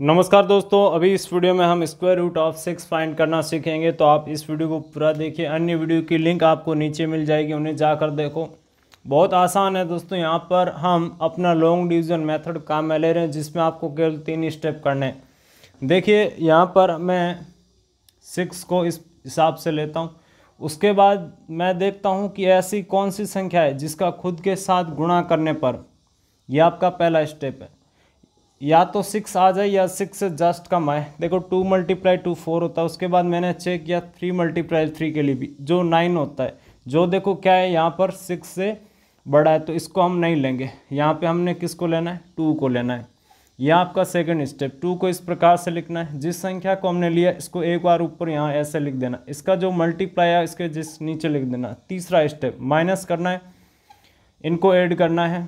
नमस्कार दोस्तों अभी इस वीडियो में हम square root of six find करना सीखेंगे तो आप इस वीडियो को पूरा देखिए अन्य वीडियो की लिंक आपको नीचे मिल जाएगी उन्हें जाकर देखो बहुत आसान है दोस्तों यहाँ पर हम अपना लॉन्ग डिवीजन मेथड काम में ले रहे हैं जिसमें आपको केवल तीन स्टेप करने देखिए यहाँ पर मैं सिक्स को इस हिसाब से लेता हूँ उसके बाद मैं देखता हूँ कि ऐसी कौन सी संख्या है जिसका खुद के साथ गुणा करने पर यह आपका पहला स्टेप है या तो सिक्स आ जाए या सिक्स से जस्ट कम आए देखो टू मल्टीप्लाई टू फोर होता है उसके बाद मैंने चेक किया थ्री मल्टीप्लाई थ्री के लिए भी जो नाइन होता है जो देखो क्या है यहाँ पर सिक्स से बड़ा है तो इसको हम नहीं लेंगे यहाँ पे हमने किसको लेना है टू को लेना है यह आपका सेकंड स्टेप टू को इस प्रकार से लिखना है जिस संख्या को हमने लिया इसको एक बार ऊपर यहाँ ऐसे लिख देना इसका जो मल्टीप्लाई है इसके जिस नीचे लिख देना तीसरा स्टेप माइनस करना है इनको ऐड करना है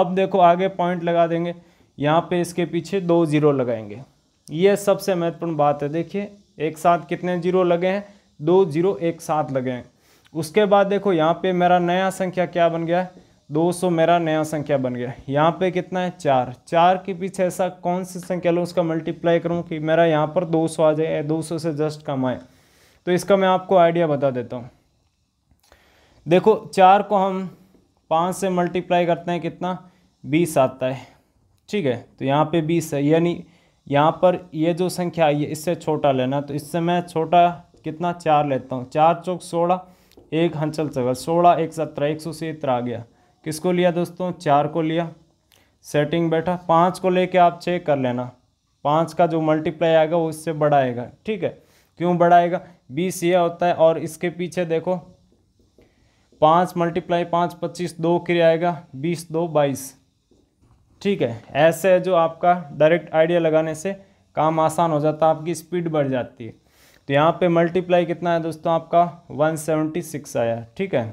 अब देखो आगे पॉइंट लगा देंगे यहाँ पे इसके पीछे दो ज़ीरो लगाएंगे ये सबसे महत्वपूर्ण बात है देखिए एक साथ कितने जीरो लगे हैं दो जीरो एक साथ लगे हैं उसके बाद देखो यहाँ पे मेरा नया संख्या क्या बन गया है दो सौ मेरा नया संख्या बन गया यहाँ पे कितना है चार चार के पीछे ऐसा कौन सी संख्या लूँ उसका मल्टीप्लाई करूँ कि मेरा यहाँ पर दो सौ आ जाए दो सौ से जस्ट कम आए तो इसका मैं आपको आइडिया बता देता हूँ देखो चार को हम पाँच से मल्टीप्लाई करते हैं कितना बीस आता है ठीक है तो यहाँ पे बीस है यानी यहाँ पर ये जो संख्या आई है इससे छोटा लेना तो इससे मैं छोटा कितना चार लेता हूँ चार चौक सोलह एक हंचल चगल सोलह एक सत्रह एक सौ सत्रह आ गया किसको लिया दोस्तों चार को लिया सेटिंग बैठा पाँच को लेके आप चेक कर लेना पाँच का जो मल्टीप्लाई आएगा वो इससे बढ़ाएगा ठीक है क्यों बढ़ाएगा बीस ये होता है और इसके पीछे देखो पाँच मल्टीप्लाई पाँच पच्चीस दो क्रिया आएगा बीस दो बाईस ठीक है ऐसे जो आपका डायरेक्ट आइडिया लगाने से काम आसान हो जाता है आपकी स्पीड बढ़ जाती है तो यहाँ पे मल्टीप्लाई कितना है दोस्तों आपका 176 आया ठीक है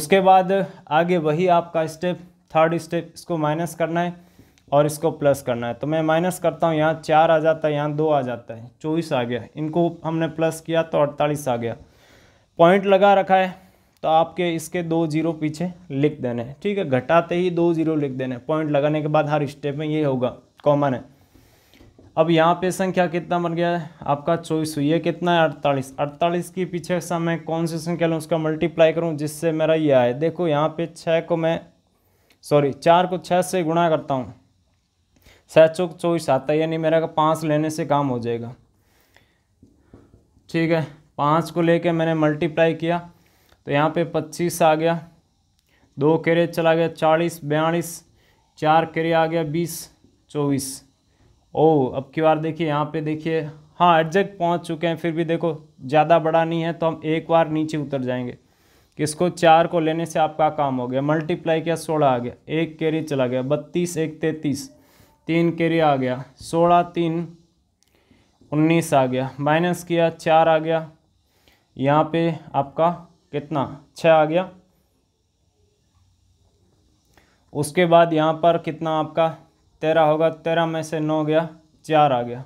उसके बाद आगे वही आपका स्टेप थर्ड स्टेप इसको माइनस करना है और इसको प्लस करना है तो मैं माइनस करता हूँ यहाँ चार आ जाता है यहाँ दो आ जाता है चौबीस आ गया इनको हमने प्लस किया तो अड़तालीस आ गया पॉइंट लगा रखा है तो आपके इसके दो जीरो पीछे लिख देने हैं ठीक है घटाते ही दो जीरो लिख देने पॉइंट लगाने के बाद हर स्टेप में ये होगा कॉमन है अब यहाँ पे संख्या कितना बन गया है आपका चॉइस हुई है कितना है अड़तालीस अड़तालीस के पीछे सा मैं कौन सी संख्या लूँ उसका मल्टीप्लाई करूँ जिससे मेरा ये आए देखो यहाँ पे छः को मैं सॉरी चार को छः से गुणा करता हूँ छः चौक चौबीस आता है यानी मेरा पाँच लेने से काम हो जाएगा ठीक है पाँच को लेके मैंने मल्टीप्लाई किया तो यहाँ पे पच्चीस आ गया दो केरे चला गया चालीस बयालीस चार केरे आ गया बीस चौबीस ओ अब की बार देखिए यहाँ पे देखिए हाँ एडजेक्ट पहुँच चुके हैं फिर भी देखो ज़्यादा बड़ा नहीं है तो हम एक बार नीचे उतर जाएंगे किसको चार को लेने से आपका काम हो गया मल्टीप्लाई किया सोलह आ गया एक केरी चला गया बत्तीस एक तैतीस तीन केरी आ गया सोलह तीन उन्नीस आ गया माइनस किया चार आ गया यहाँ पे आपका कितना छः आ गया उसके बाद यहाँ पर कितना आपका तेरह होगा तेरह में से नौ गया चार आ गया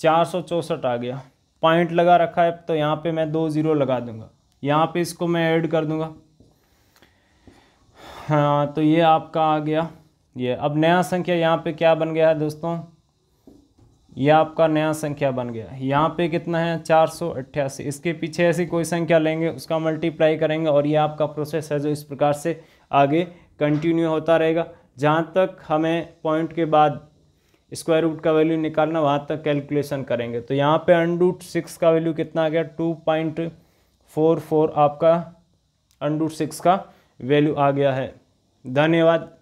चार सौ चौंसठ आ गया पॉइंट लगा रखा है तो यहाँ पे मैं दो ज़ीरो लगा दूंगा यहाँ पे इसको मैं ऐड कर दूंगा हाँ तो ये आपका आ गया ये अब नया संख्या यहाँ पे क्या बन गया है दोस्तों यह आपका नया संख्या बन गया यहाँ पे कितना है चार सौ अट्ठासी इसके पीछे ऐसी कोई संख्या लेंगे उसका मल्टीप्लाई करेंगे और ये आपका प्रोसेस है जो इस प्रकार से आगे कंटिन्यू होता रहेगा जहाँ तक हमें पॉइंट के बाद स्क्वायर रूट का वैल्यू निकालना वहाँ तक कैलकुलेशन करेंगे तो यहाँ पे रूट सिक्स का वैल्यू कितना आ गया टू पॉइंट फोर फोर आपका रूट सिक्स का वैल्यू आ गया है धन्यवाद